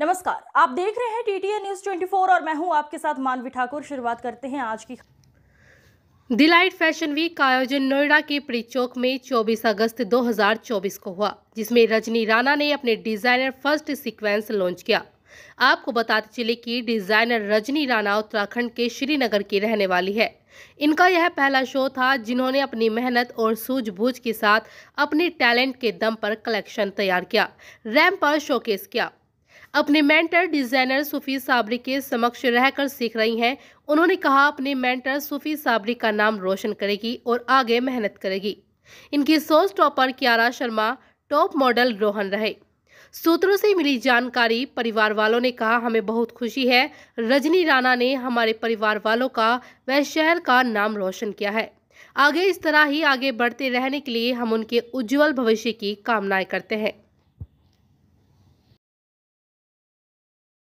नमस्कार आप देख रहे हैं टीटीए न्यूज 24 और मैं हूं आपके साथ मानवी ठाकुर शुरुआत करते हैं आज की दिलाइट फैशन वीक का आयोजन नोएडा के प्री चौक में 24 अगस्त 2024 को हुआ जिसमें रजनी राणा ने अपने डिजाइनर फर्स्ट सीक्वेंस लॉन्च किया आपको बताते चले कि डिजाइनर रजनी राणा उत्तराखंड के श्रीनगर की रहने वाली है इनका यह पहला शो था जिन्होंने अपनी मेहनत और सूझबूझ के साथ अपने टैलेंट के दम पर कलेक्शन तैयार किया रैम पर शोकेस किया अपने मेंटर डिजाइनर सूफी साबरी के समक्ष रहकर सीख रही हैं उन्होंने कहा अपने मेंटर सूफी साबरी का नाम रोशन करेगी और आगे मेहनत करेगी इनकी सोच topper Kiara Sharma top model Rohan रहे सूत्रों से मिली जानकारी परिवार वालों ने कहा हमें बहुत खुशी है रजनी राणा ने हमारे परिवार वालों का व शहर का नाम रोशन किया है आगे इस तरह ही आगे बढ़ते रहने के लिए हम उनके उज्जवल भविष्य की कामनाएं करते हैं